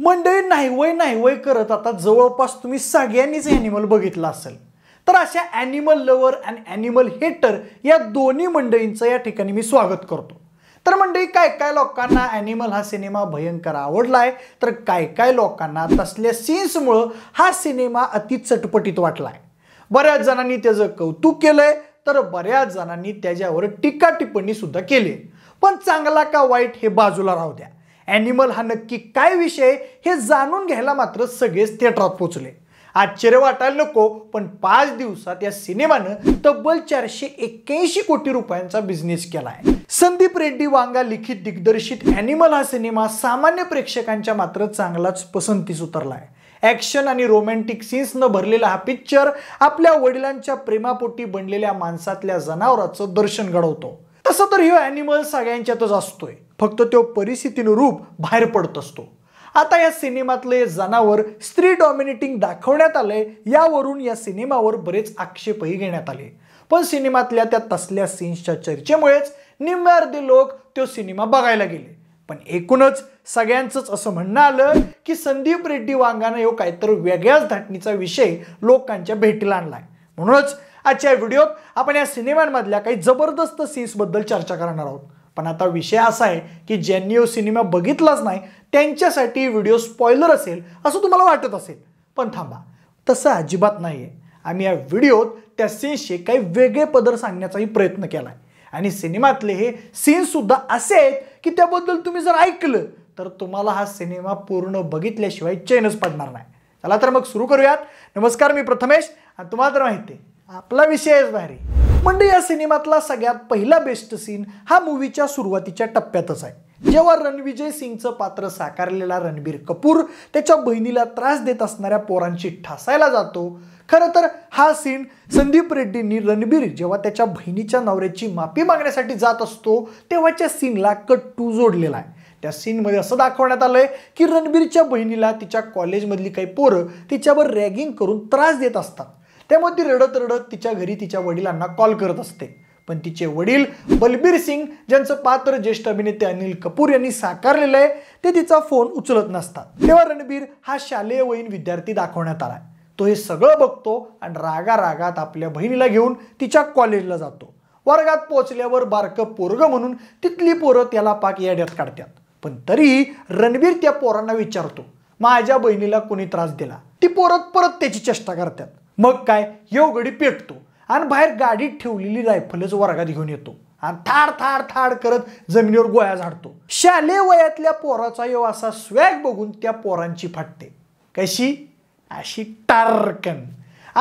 मंडळी नाही वय नाही वय करत आता जवळपास तुम्ही सगळ्यांनीच ॲनिमल बघितलं असेल तर अशा ॲनिमल लवर अँड ॲनिमल हेटर या दोन्ही मंडळींचं या ठिकाणी मी स्वागत करतो तर मंडळी काय काय लोकांना ॲनिमल हा सिनेमा भयंकर आवडलाय तर काय काय लोकांना तसल्या सीन्समुळं हा सिनेमा अति चटपटीत वाटलाय बऱ्याच जणांनी त्याचं कौतुक केलंय तर बऱ्याच जणांनी त्याच्यावर टीका टिप्पणी सुद्धा केली पण चांगला का वाईट हे बाजूला राहू द्या ॲनिमल हा नक्की काय विषय हे जाणून घ्यायला मात्र सगळेच थिएटरात पोचले आश्चर्य वाटायला नको पण पाच दिवसात या सिनेमानं तब्बल चारशे एक्क्याऐंशी कोटी रुपयांचा बिझनेस केला आहे संदीप रेड्डी वांगा लिखित दिग्दर्शित ॲनिमल हा सिनेमा सामान्य प्रेक्षकांच्या मात्र चांगलाच पसंतीस उतरलाय आहे ॲक्शन आणि रोमॅन्टिक न भरलेला हा पिक्चर आपल्या वडिलांच्या प्रेमापोटी बनलेल्या माणसातल्या जनावराचं दर्शन घडवतो तसं तर ह्यो ॲनिमल सगळ्यांच्यातच असतोय फक्त तो परिस्थितीनुरूप बाहेर पडत असतो आता या सिनेमातले जनावर स्त्री डॉमिनेटिंग दाखवण्यात आले यावरून या सिनेमावर बरेच आक्षेपही घेण्यात आले पण सिनेमातल्या त्या तसल्या सीन्सच्या चर्चेमुळेच अर्धे लोक तो सिनेमा बघायला गेले पण एकूणच सगळ्यांचंच असं म्हणणं आलं की संदीप रेड्डी वांगानं यो काहीतरी वेगळ्याच धाटणीचा विषय लोकांच्या भेटीला आणलाय म्हणूनच आजच्या व्हिडिओत आपण या सिनेमांमधल्या काही जबरदस्त सीन्सबद्दल चर्चा करणार आहोत पण आता विषय असा आहे की ज्यांनी हो सिनेमा बघितलाच नाही त्यांच्यासाठी व्हिडिओ स्पॉइलर असेल असं तुम्हाला वाटत असेल पण थांबा तसं अजिबात नाही आहे आम्ही या व्हिडिओत त्या सीन्सचे काही वेगळे पदर सांगण्याचाही प्रयत्न केला आहे आणि सिनेमातले हे सीन्ससुद्धा असे आहेत की त्याबद्दल तुम्ही जर ऐकलं तर तुम्हाला हा सिनेमा पूर्ण बघितल्याशिवाय चैनच पडणार नाही चला तर मग सुरू करूयात नमस्कार मी प्रथमेश तुम्हाला तर माहिती आपला विषय भारी म्हणजे या सिनेमातला सगळ्यात पहिला बेस्ट सीन हा मूवीच्या सुरुवातीच्या टप्प्यातच आहे जेव्हा रणविजय सिंगचं पात्र साकारलेला रणबीर कपूर त्याच्या बहिणीला त्रास देत असणाऱ्या पोरांशी ठासायला जातो खरं तर हा सीन संदीप रेड्डींनी रणबीर जेव्हा त्याच्या बहिणीच्या नवऱ्याची माफी मागण्यासाठी जात असतो तेव्हाच्या सीनला कट्टू जोडलेला आहे त्या सीनमध्ये असं दाखवण्यात आलंय की रणबीरच्या बहिणीला तिच्या कॉलेजमधली काही पोरं तिच्यावर रॅगिंग करून त्रास देत असतात त्यामध्ये ती रडत रडत तिच्या घरी तिच्या वडिलांना कॉल करत असते पण तिचे वडील बलबीर सिंग ज्यांचं पात्र ज्येष्ठ अभिनेते अनिल कपूर यांनी साकारलेलं आहे ते तिचा फोन उचलत नसतात तेव्हा रणबीर हा शालेय वयीन विद्यार्थी दाखवण्यात आला तो हे सगळं बघतो आणि रागा रागात आपल्या बहिणीला घेऊन तिच्या कॉलेजला जातो वर्गात पोहोचल्यावर बारकं पोरगं म्हणून तिथली पोरं त्याला पाक याड्यात काढतात पण तरीही रणबीर त्या पोरांना विचारतो माझ्या बहिणीला कोणी त्रास दिला ती पोरं परत त्याची चेष्टा करतात मग काय योगडी पेटतो आणि बाहेर गाडीत ठेवलेली रायफलच वर्गात घेऊन येतो आणि थाड थाड थाड करत जमिनीवर गोळ्या झाडतो शालेय वयातल्या पोराचा येव असा स्वॅग बघून त्या पोरांची फाटते कशी अशी टारकन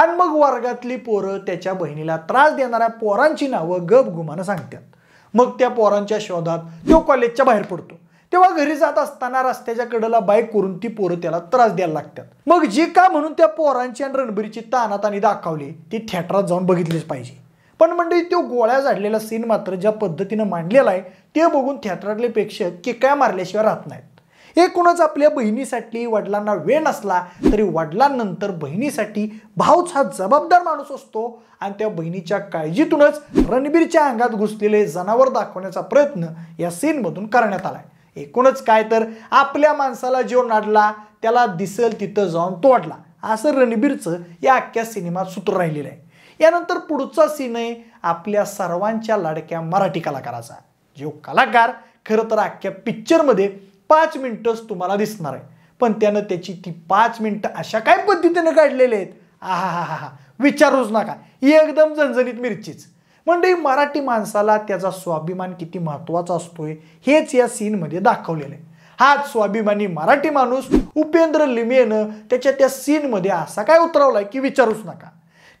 आणि मग वर्गातली पोरं त्याच्या बहिणीला त्रास देणाऱ्या पोरांची नावं गप गुमानं सांगतात मग त्या पोरांच्या शोधात तो कॉलेजच्या बाहेर पडतो तेव्हा घरी जात असताना रस्त्याच्या कडेला बाईक करून ती पोरं त्याला त्रास द्यायला लागतात मग जे का म्हणून त्या पोरांची आणि रणबीरची तानातानी दाखवली ती थिएटरात जाऊन बघितलीच पाहिजे पण म्हणजे तो गोळ्या झाडलेला सीन मात्र ज्या पद्धतीनं मांडलेला आहे ते बघून थिएटरातले प्रेक्षक केकळ्या मारल्याशिवाय राहत नाहीत एकूणच आपल्या बहिणीसाठी वडिलांना वेळ नसला तरी वडिलांनंतर बहिणीसाठी भाऊच हा जबाबदार माणूस असतो आणि त्या बहिणीच्या काळजीतूनच रणबीरच्या अंगात घुसलेले जनावर दाखवण्याचा प्रयत्न या सीनमधून करण्यात आलाय एकूणच काय तर आपल्या माणसाला जो नाडला त्याला दिसेल तिथं जाऊन तोडला असं रणबीरचं या अख्ख्या सिनेमात सूत्र राहिलेलं आहे यानंतर पुढचा सीन आहे आपल्या सर्वांच्या लाडक्या मराठी कलाकाराचा जो कलाकार खरं तर अख्ख्या पिक्चरमध्ये पाच मिनटंच तुम्हाला दिसणार आहे पण त्यानं त्याची ती पाच मिनटं अशा काय पद्धतीनं काढलेले आहेत आहा हा हा हा विचारूच नका ही एकदम झणझणीत मिरचीच म्हणजे मराठी माणसाला त्याचा स्वाभिमान किती महत्त्वाचा असतोय हेच या सीनमध्ये दाखवलेलं आहे हाच स्वाभिमानी मराठी माणूस उपेंद्र लिमेनं त्याच्या त्या सीनमध्ये असा काय उतरवला की विचारूच नका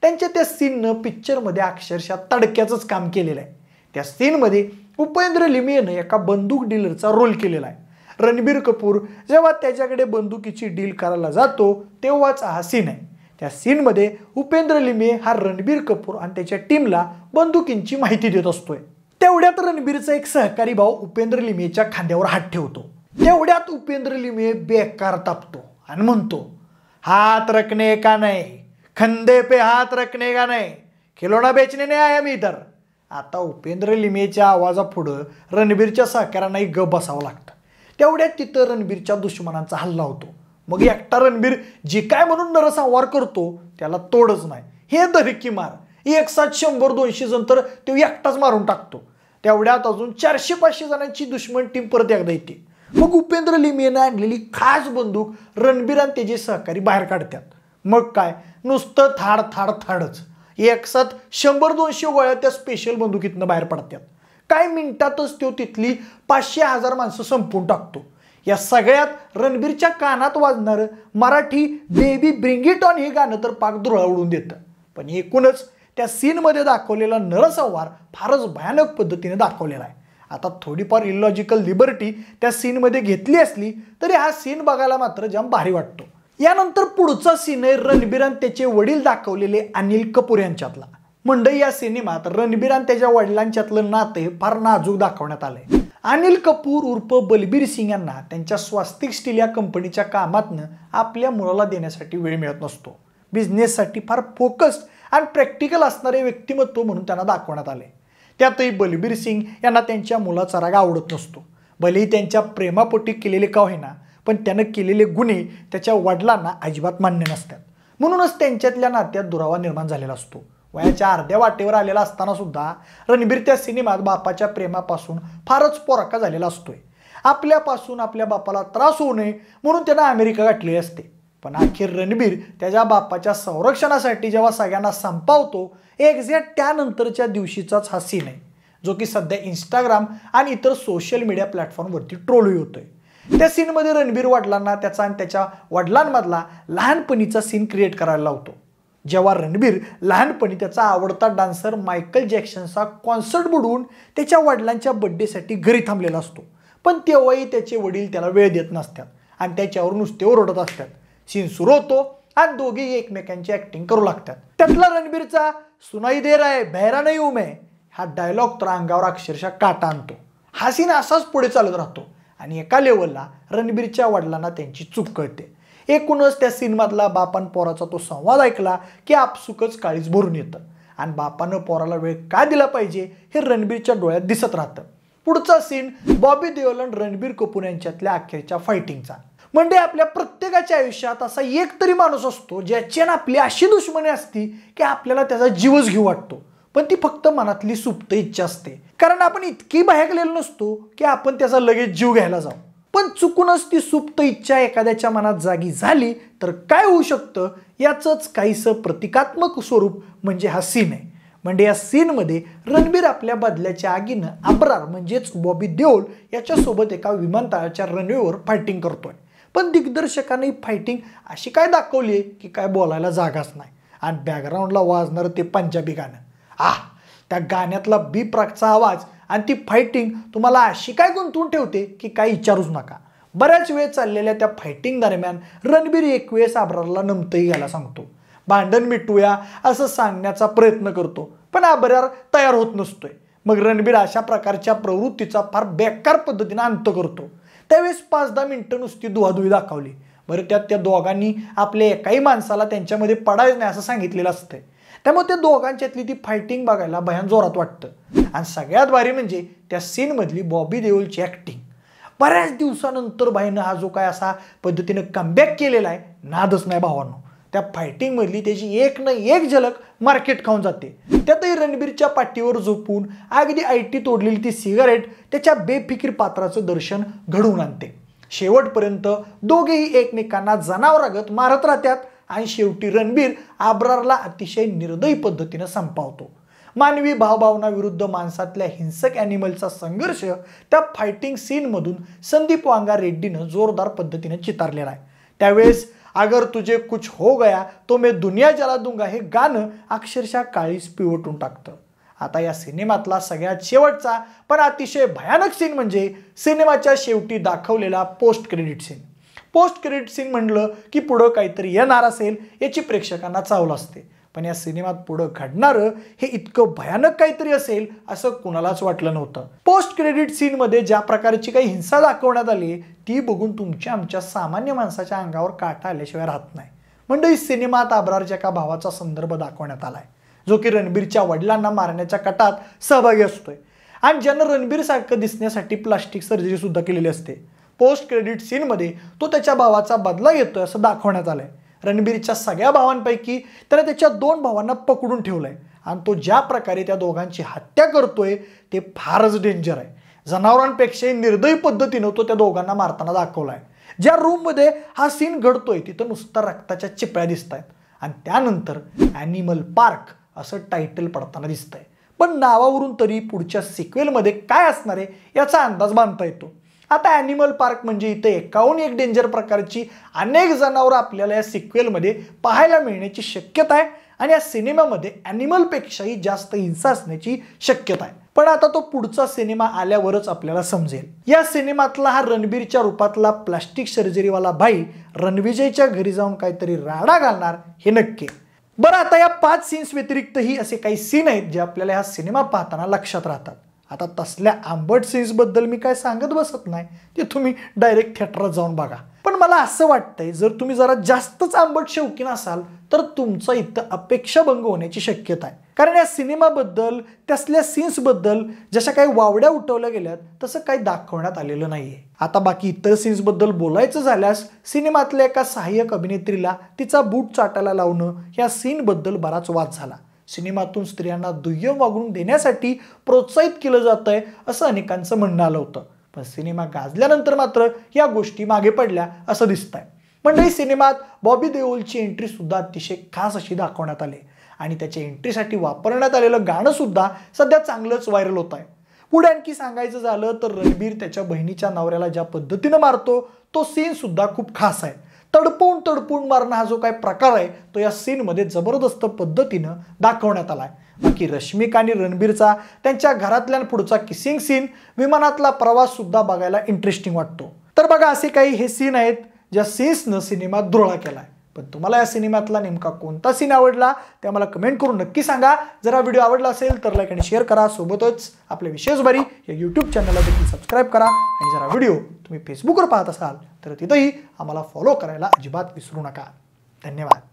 त्यांच्या त्या सीननं पिक्चरमध्ये अक्षरशः तडक्याचंच काम केलेलं आहे त्या सीनमध्ये उपेंद्र लिमेनं एका बंदूक डीलरचा रोल केलेला आहे रणबीर कपूर जेव्हा त्याच्याकडे बंदुकीची डील करायला जातो तेव्हाच हा सीन आहे त्या सीनमध्ये उपेंद्र लिमे हा रणबीर कपूर आणि त्याच्या टीमला बंदुकींची माहिती देत असतोय तेवढ्यात रणबीरचा एक सहकारी भाऊ उपेंद्र लिमेच्या खांद्यावर हात ठेवतो तेवढ्यात उपेंद्र लिमे बेकार तापतो आणि म्हणतो हात रखणे का नाही खंदे पे हात रकणे का नाही खिलोणा बेचणे नाही आहे मी तर आता उपेंद्र लिमेच्या आवाजापुढं रणबीरच्या सहकाऱ्यांनाही ग बसावं लागतं तेवढ्यात तिथं रणबीरच्या दुश्मनांचा हल्ला होतो मग एकटा रणबीर जे काय म्हणून नरसंहार करतो त्याला तोडच नाही हे धरिकी मार एक सात शंभर दोनशे जण तर तो एकटाच मारून टाकतो तेवढ्यात अजून चारशे पाचशे जणांची दुश्मन टीम परत एकदा येते मग उपेंद्र लिमयेनं आणलेली खास बंदूक रणबीर आणि त्याचे सहकारी बाहेर काढतात मग काय नुसतं थाड थाड थाडच एक साथ शंभर दोनशे गोळ्या त्या स्पेशल बंदुकीतनं बाहेर पडतात काही मिनिटातच तो तिथली पाचशे हजार माणसं संपून टाकतो या सगळ्यात रणबीरच्या कानात वाजणारं मराठी बेबी ब्रिंगिट ऑन हे गाणं तर पाक धुळवडून देतं पण एकूणच त्या सीनमध्ये दाखवलेला नरसंहार फारच भयानक पद्धतीने दाखवलेला आहे आता थोडीफार इलॉजिकल लिबर्टी त्या सीनमध्ये घेतली असली तरी हा सीन बघायला मात्र जाम भारी वाटतो यानंतर पुढचा सीन आहे रणबीर आणि त्याचे वडील दाखवलेले अनिल कपूर यांच्यातला मंडई या सिनेमात रणबीर आणि त्याच्या वडिलांच्यातलं नातं हे फार नाजूक दाखवण्यात आलंय अनिल कपूर उर्फ बलबीर सिंग यांना त्यांच्या स्वास्तिक स्टील या कंपनीच्या कामातनं आपल्या मुलाला देण्यासाठी वेळ मिळत नसतो बिझनेससाठी फार फोकस्ड आणि प्रॅक्टिकल असणारे व्यक्तिमत्व म्हणून त्यांना दाखवण्यात आले त्यातही बलबीर सिंग यांना त्यांच्या मुलाचा राग आवडत नसतो भलेही त्यांच्या प्रेमापोटी केलेले का होईना पण त्यानं केलेले गुन्हे त्याच्या वडिलांना अजिबात मान्य नसतात म्हणूनच त्यांच्यातल्या नात्यात दुरावा निर्माण झालेला असतो वयाच्या अर्ध्या वाटेवर आलेला असताना सुद्धा रणबीर त्या सिनेमात बापाच्या प्रेमापासून फारच पोरका झालेला असतोय आपल्यापासून आपल्या बापाला त्रास होऊ नये म्हणून त्यांना अमेरिका गाठलेली असते पण अखेर रणबीर त्याच्या बापाच्या संरक्षणासाठी जेव्हा सगळ्यांना संपावतो एक्झॅक्ट त्यानंतरच्या दिवशीचाच हा सीन आहे जो की सध्या इंस्टाग्राम आणि इतर सोशल मीडिया प्लॅटफॉर्मवरती ट्रोलही होतोय त्या सीनमध्ये रणबीर वडिलांना त्याचा आणि त्याच्या वडिलांमधला लहानपणीचा सीन क्रिएट करायला लावतो जेव्हा रणबीर लहानपणी त्याचा आवडता डान्सर मायकल जॅक्सनचा कॉन्सर्ट बुडवून त्याच्या वडिलांच्या बड्डेसाठी घरी थांबलेला असतो पण तेव्हाही त्याचे वडील त्याला वेळ देत नसतात आणि त्याच्यावर नुसते ओरडत असतात सीन सुरू होतो आणि दोघेही एकमेकांची ॲक्टिंग करू लागतात त्यातला रणबीरचा सुनाई देर आहे बहरा नाही उमे हा डायलॉग तर अंगावर अक्षरशः काटा आणतो हा सीन असाच पुढे चालत राहतो आणि एका लेवलला रणबीरच्या वडिलांना त्यांची चूक कळते एकूणच त्या सिनेमातला बापान पोराचा तो संवाद ऐकला की आपसुकच काळीच भरून येतं आणि बापानं पोराला वेळ का दिला पाहिजे हे रणबीरच्या डोळ्यात दिसत राहतं पुढचा सीन बॉबी देओल रणबीर कपूर यांच्यातल्या अखेरच्या फायटिंगचा म्हणजे आपल्या प्रत्येकाच्या आयुष्यात असा एक तरी माणूस असतो ज्याच्यानं आपली अशी दुश्मनी असती की आपल्याला त्याचा जीवच घेऊ वाटतो पण ती फक्त मनातली सुप्त इच्छा असते कारण आपण इतकी बाहेर नसतो की आपण त्याचा लगेच जीव घ्यायला जाऊ पण चुकूनच ती सुप्त इच्छा एखाद्याच्या मनात जागी झाली तर काय होऊ शकतं याचंच काहीसं प्रतिकात्मक स्वरूप म्हणजे हा सीन आहे म्हणजे या सीनमध्ये रणबीर आपल्या बदल्याच्या आगीनं अब्रार म्हणजेच बॉबी देओल याच्यासोबत एका विमानतळाच्या रनवेवर फायटिंग करतोय पण दिग्दर्शकाने फायटिंग अशी काय दाखवली आहे की काय बोलायला जागाच नाही आणि बॅकग्राऊंडला वाजणारं ते पंजाबी गाणं आह त्या गाण्यातला बी प्राकचा आवाज आणि ती फायटिंग तुम्हाला अशी काय गुंतवून ठेवते की काही विचारूच नका बऱ्याच वेळ चाललेल्या त्या फायटिंग दरम्यान रणबीर एक वेळेस आबरारला नमतही घ्यायला सांगतो भांडण मिटूया असं सांगण्याचा प्रयत्न करतो पण आबरार तयार होत नसतोय मग रणबीर अशा प्रकारच्या प्रवृत्तीचा फार बेकार पद्धतीने अंत करतो त्यावेळेस पाच दहा मिनटं नुसती दुहादुई दाखवली बरं त्यात त्या दोघांनी आपल्या एकाही माणसाला त्यांच्यामध्ये पडायच नाही असं सांगितलेलं असतंय त्यामुळे त्या दोघांच्यातली ती फायटिंग बघायला भयान जोरात वाटतं आणि सगळ्यात भारी म्हणजे त्या सीनमधली बॉबी देओलची ॲक्टिंग बऱ्याच दिवसानंतर बाईनं हा जो काय असा पद्धतीनं कमबॅक केलेला आहे नादच नाही भावांनो त्या फायटिंगमधली त्याची एक ना एक झलक मार्केट खाऊन जाते त्यातही रणबीरच्या पाठीवर झोपून अगदी आयटी तोडलेली ती सिगारेट त्याच्या बेफिकीर पात्राचं दर्शन घडवून आणते शेवटपर्यंत दोघेही एकमेकांना जनावरगत मारत राहतात आणि शेवटी रणबीर आब्रारला अतिशय निर्दयी पद्धतीनं संपावतो मानवी भावभावना विरुद्ध माणसातल्या हिंसक ॲनिमलचा संघर्ष त्या फायटिंग सीनमधून संदीप वांगा रेड्डीनं जोरदार पद्धतीनं चितारलेला आहे त्यावेळेस अगर तुझे कुछ हो गया तो मे दुनिया जला दुंगा हे गाणं अक्षरशः काळीस पिवटून टाकतं आता या सिनेमातला सगळ्यात शेवटचा पण अतिशय भयानक सीन म्हणजे सिनेमाच्या शेवटी दाखवलेला post credit scene post credit scene म्हणलं की पुढं काहीतरी येणार असेल याची प्रेक्षकांना चावल असते पण या सिनेमात पुढं घडणारं हे इतकं भयानक काहीतरी असेल असं कुणालाच वाटलं नव्हतं पोस्ट क्रेडिट सीनमध्ये ज्या प्रकारची काही हिंसा दाखवण्यात आली ती बघून तुमच्या आमच्या सामान्य माणसाच्या अंगावर काटा आल्याशिवाय राहत नाही मंडळी सिनेमात आबरारच्या एका भावाचा संदर्भ दाखवण्यात आलाय जो की रणबीरच्या वडिलांना मारण्याच्या कटात सहभागी असतोय आणि ज्यांना सारखं दिसण्यासाठी प्लास्टिक सर्जरी सुद्धा केलेली असते पोस्ट क्रेडिट सीनमध्ये तो त्याच्या भावाचा बदला घेतोय असं दाखवण्यात आलंय आहे रणबीरच्या सगळ्या भावांपैकी त्याने त्याच्या दोन भावांना पकडून ठेवलं आहे आणि तो ज्या प्रकारे त्या दोघांची हत्या करतोय ते फारच डेंजर आहे जनावरांपेक्षाही निर्दयी पद्धतीनं तो त्या दोघांना मारताना दाखवला आहे ज्या रूममध्ये हा सीन घडतोय तिथं नुसता रक्ताच्या चिपळ्या दिसत आहेत आणि त्यानंतर ॲनिमल पार्क असं टायटल पडताना दिसतंय पण नावावरून तरी पुढच्या सिक्वेलमध्ये काय असणार आहे याचा अंदाज बांधता येतो आता ॲनिमल पार्क म्हणजे इथे एकाहून एक डेंजर प्रकारची अनेक जनावरं आपल्याला या सिक्वेलमध्ये पाहायला मिळण्याची शक्यता आहे आणि या सिनेमामध्ये ॲनिमलपेक्षाही जास्त हिंसा असण्याची शक्यता आहे पण आता तो पुढचा सिनेमा आल्यावरच आपल्याला समजेल या सिनेमातला हा रणबीरच्या रूपातला प्लास्टिक सर्जरीवाला भाई रणविजयच्या घरी जाऊन काहीतरी राडा घालणार हे नक्की बरं आता या पाच सीन्स व्यतिरिक्तही असे काही सीन आहेत जे आपल्याला हा सिनेमा पाहताना लक्षात राहतात आता तसल्या आंबट बद्दल मी काय सांगत बसत नाही ते तुम्ही डायरेक्ट थिएटरात जाऊन बघा पण मला असं वाटतंय जर तुम्ही जरा जास्तच आंबट शौकीन असाल तर तुमचा इथं अपेक्षाभंग होण्याची शक्यता आहे कारण या सिनेमाबद्दल तसल्या सीन्सबद्दल जशा काही वावड्या उठवल्या गेल्यात तसं काही दाखवण्यात आलेलं नाही आता बाकी इतर सीन्सबद्दल बोलायचं झाल्यास सिनेमातल्या एका सहाय्यक अभिनेत्रीला तिचा बूट चाटायला लावणं या सीनबद्दल बराच वाद झाला सिनेमातून स्त्रियांना दुय्यम वागणूक देण्यासाठी प्रोत्साहित केलं जात आहे असं अनेकांचं म्हणणं आलं होतं पण सिनेमा गाजल्यानंतर मात्र या गोष्टी मागे पडल्या असं दिसत आहे मंडळी सिनेमात बॉबी देओलची सुद्धा अतिशय खास अशी दाखवण्यात आली आणि त्याच्या एंट्रीसाठी वापरण्यात आलेलं गाणं सुद्धा सध्या चांगलंच व्हायरल होत आहे पुढे आणखी सांगायचं झालं तर रणबीर त्याच्या बहिणीच्या नवऱ्याला ज्या पद्धतीनं मारतो तो सीन सुद्धा खूप खास आहे तडपून तडपून मारणं हा जो काही प्रकार आहे तो या सीनमध्ये जबरदस्त पद्धतीनं दाखवण्यात आला आहे बाकी रश्मिका आणि रणबीरचा त्यांच्या घरातल्या पुढचा किसिंग सीन विमानातला प्रवाससुद्धा बघायला इंटरेस्टिंग वाटतो तर बघा असे काही हे सीन आहेत ज्या सीन्सनं सिनेमा धुरळा केला आहे पण तुम्हाला या सिनेमातला नेमका कोणता सीन आवडला ते आम्हाला कमेंट करून नक्की सांगा जर हा व्हिडिओ आवडला असेल तर लाईक आणि शेअर करा सोबतच आपल्या विशेष या यूट्यूब चॅनलला देखील सबस्क्राईब करा आणि जरा व्हिडिओ तुम्ही फेसबुकवर पाहत असाल तर तिथंही आम्हाला फॉलो करायला अजिबात विसरू नका धन्यवाद